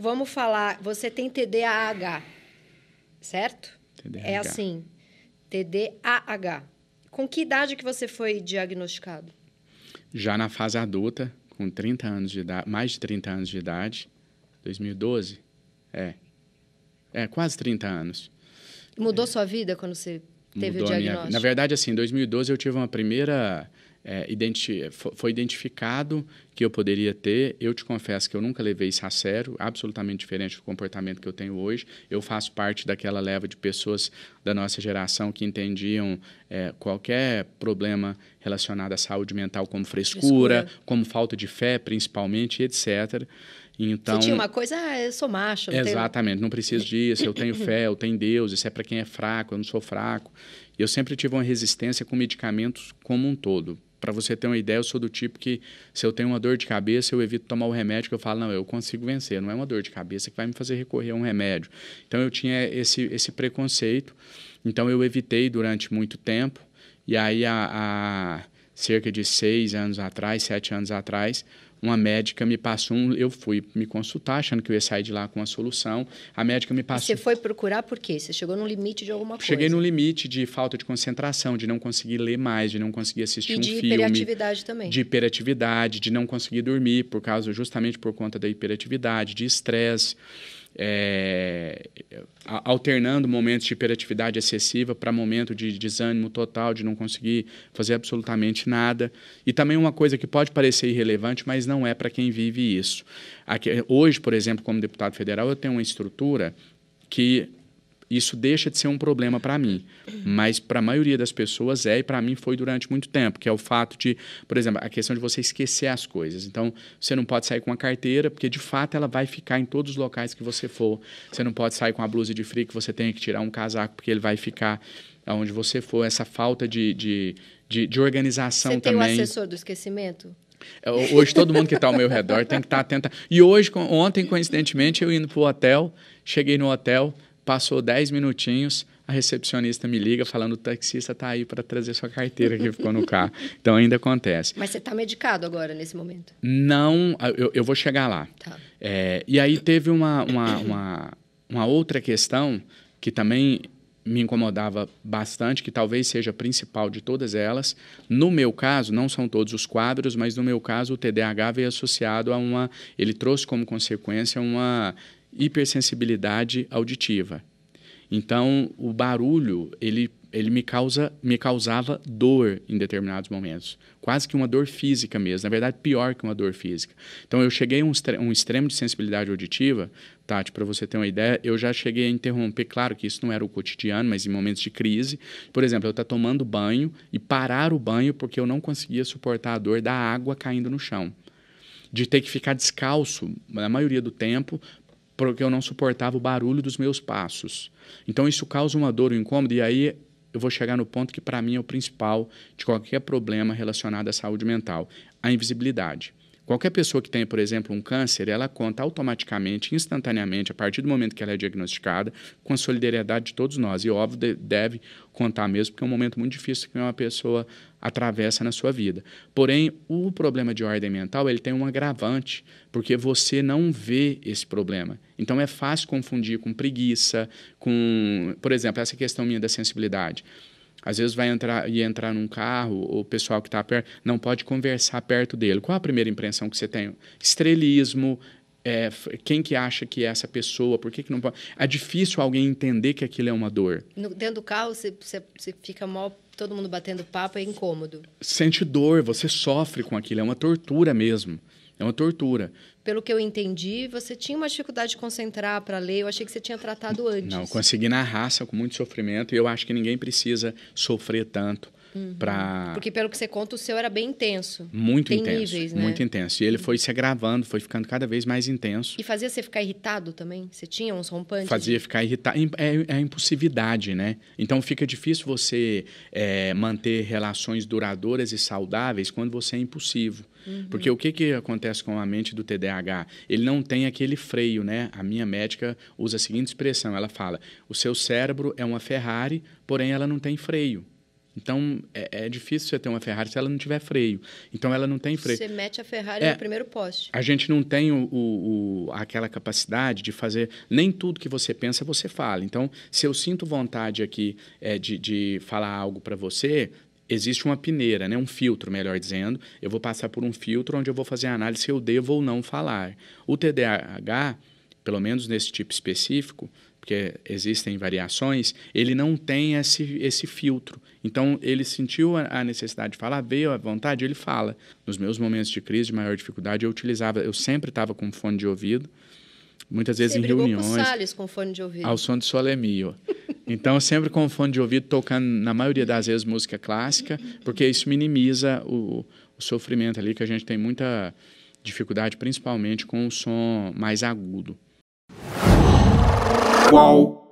Vamos falar, você tem TDAH, certo? TDAH. É assim, TDAH. Com que idade que você foi diagnosticado? Já na fase adulta, com 30 anos de idade, mais de 30 anos de idade, 2012, é. É, quase 30 anos. Mudou é. sua vida quando você teve Mudou o diagnóstico? Minha... Na verdade, assim, em 2012 eu tive uma primeira é, identi foi identificado que eu poderia ter. Eu te confesso que eu nunca levei isso a sério, absolutamente diferente do comportamento que eu tenho hoje. Eu faço parte daquela leva de pessoas da nossa geração que entendiam é, qualquer problema relacionado à saúde mental como frescura, frescura. como falta de fé, principalmente, etc. Então, Se tinha uma coisa, ah, eu sou macho. Não exatamente, tenho... não preciso disso, eu tenho fé, eu tenho Deus, isso é para quem é fraco, eu não sou fraco. Eu sempre tive uma resistência com medicamentos como um todo, para você ter uma ideia, eu sou do tipo que se eu tenho uma dor de cabeça, eu evito tomar o remédio, que eu falo, não, eu consigo vencer, não é uma dor de cabeça que vai me fazer recorrer a um remédio. Então eu tinha esse, esse preconceito, então eu evitei durante muito tempo, e aí há, há cerca de seis anos atrás, sete anos atrás, uma médica me passou um, eu fui me consultar achando que eu ia sair de lá com uma solução. A médica me passou. Você foi procurar por quê? Você chegou no limite de alguma coisa? Cheguei no limite de falta de concentração, de não conseguir ler mais, de não conseguir assistir e um filme. De hiperatividade também. De hiperatividade, de não conseguir dormir por causa justamente por conta da hiperatividade, de estresse é, alternando momentos de hiperatividade excessiva para momento de desânimo total, de não conseguir fazer absolutamente nada. E também uma coisa que pode parecer irrelevante, mas não é para quem vive isso. Aqui, hoje, por exemplo, como deputado federal, eu tenho uma estrutura que isso deixa de ser um problema para mim. Mas para a maioria das pessoas é, e para mim foi durante muito tempo, que é o fato de, por exemplo, a questão de você esquecer as coisas. Então, você não pode sair com a carteira, porque de fato ela vai ficar em todos os locais que você for. Você não pode sair com a blusa de frio, que você tem que tirar um casaco, porque ele vai ficar aonde você for. Essa falta de, de, de, de organização você também. Você tem o assessor do esquecimento? É, hoje, todo mundo que está ao meu redor tem que estar tá atento. E hoje, ontem, coincidentemente, eu indo para o hotel, cheguei no hotel, Passou 10 minutinhos, a recepcionista me liga falando: o taxista está aí para trazer sua carteira que ficou no carro. Então ainda acontece. Mas você está medicado agora, nesse momento? Não, eu, eu vou chegar lá. Tá. É, e aí teve uma, uma, uma, uma outra questão que também me incomodava bastante, que talvez seja a principal de todas elas. No meu caso, não são todos os quadros, mas no meu caso, o TDAH veio associado a uma. Ele trouxe como consequência uma hipersensibilidade auditiva. Então, o barulho, ele, ele me, causa, me causava dor em determinados momentos. Quase que uma dor física mesmo. Na verdade, pior que uma dor física. Então, eu cheguei a um, um extremo de sensibilidade auditiva, Tati, para você ter uma ideia, eu já cheguei a interromper. Claro que isso não era o cotidiano, mas em momentos de crise. Por exemplo, eu estar tá tomando banho e parar o banho porque eu não conseguia suportar a dor da água caindo no chão de ter que ficar descalço na maioria do tempo porque eu não suportava o barulho dos meus passos. Então isso causa uma dor, um incômodo, e aí eu vou chegar no ponto que para mim é o principal de qualquer problema relacionado à saúde mental, a invisibilidade. Qualquer pessoa que tenha, por exemplo, um câncer, ela conta automaticamente, instantaneamente, a partir do momento que ela é diagnosticada, com a solidariedade de todos nós. E, óbvio, de, deve contar mesmo, porque é um momento muito difícil que uma pessoa atravessa na sua vida. Porém, o problema de ordem mental, ele tem um agravante, porque você não vê esse problema. Então, é fácil confundir com preguiça, com... Por exemplo, essa questão minha da sensibilidade. Às vezes vai entrar e entrar num carro, o pessoal que está perto não pode conversar perto dele. Qual a primeira impressão que você tem? Estrelismo, é, quem que acha que é essa pessoa, por que, que não pode. É difícil alguém entender que aquilo é uma dor. No, dentro do carro, você, você fica mal todo mundo batendo papo é incômodo. Sente dor, você sofre com aquilo, é uma tortura mesmo. É uma tortura. Pelo que eu entendi, você tinha uma dificuldade de concentrar para ler. Eu achei que você tinha tratado antes. Não, consegui na raça, com muito sofrimento. E eu acho que ninguém precisa sofrer tanto uhum. para. Porque pelo que você conta, o seu era bem intenso. Muito Tem intenso. Níveis, né? Muito intenso. E ele foi se agravando, foi ficando cada vez mais intenso. E fazia você ficar irritado também? Você tinha uns rompantes? Fazia ficar irritado. É, é a é impulsividade, né? Então fica difícil você é, é, manter relações duradouras e saudáveis quando você é impulsivo. Uhum. Porque o que, que acontece com a mente do TDAH? Ele não tem aquele freio, né? A minha médica usa a seguinte expressão: ela fala, o seu cérebro é uma Ferrari, porém ela não tem freio. Então, é, é, difícil você ter uma Ferrari se ela não tiver freio. Então, ela não tem freio. Você mete a Ferrari é, no primeiro poste. A gente não tem o, o, o, aquela capacidade de fazer... Nem tudo que você pensa, você fala. Então, se eu sinto vontade aqui é, de, de falar algo para você, existe uma peneira, né? um filtro, melhor dizendo. Eu vou passar por um filtro onde eu vou fazer a análise se eu devo ou não falar. O TDAH pelo menos nesse tipo específico, porque existem variações, ele não tem esse, esse filtro. Então, ele sentiu a necessidade de falar, veio à vontade, ele fala. Nos meus momentos de crise, de maior dificuldade, eu utilizava, eu sempre estava com fone de ouvido, muitas vezes Você em reuniões. Com Salles com fone de ouvido. Ao som de Solemio. Então, sempre com fone de ouvido, tocando, na maioria das vezes, música clássica, porque isso minimiza o, o sofrimento ali, que a gente tem muita dificuldade, principalmente com o som mais agudo qual